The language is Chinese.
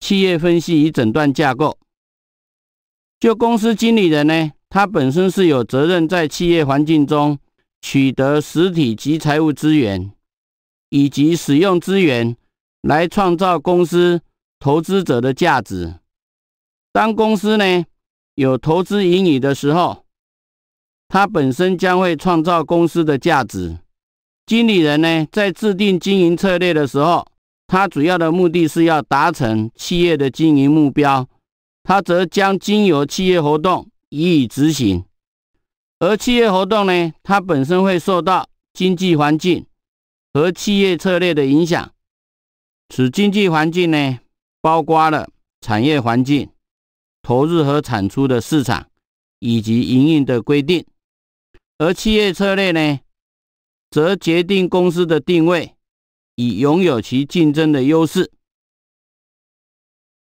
企业分析与诊断架构，就公司经理人呢，他本身是有责任在企业环境中取得实体及财务资源，以及使用资源来创造公司投资者的价值。当公司呢有投资盈余的时候，他本身将会创造公司的价值。经理人呢，在制定经营策略的时候，他主要的目的是要达成企业的经营目标，他则将经由企业活动予以执行。而企业活动呢，它本身会受到经济环境和企业策略的影响。此经济环境呢，包括了产业环境、投入和产出的市场以及营运的规定。而企业策略呢？则决定公司的定位，以拥有其竞争的优势。